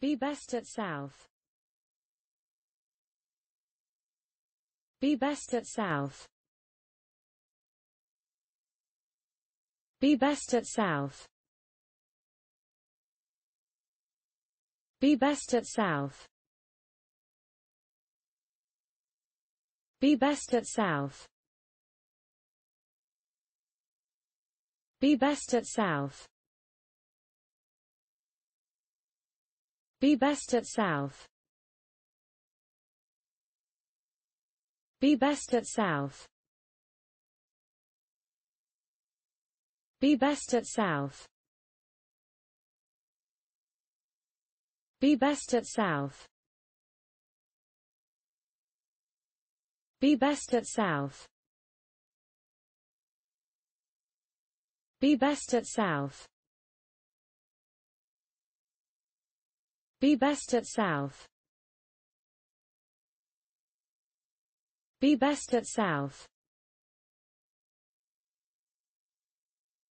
Be best at South. Be best at South. Be best at South. Be best at South. Be best at South. Be best at South. Be best at South. Be best at South. Be best at South. Be best at South. Be best at South. Be best at South. Be best at South. Be best at South.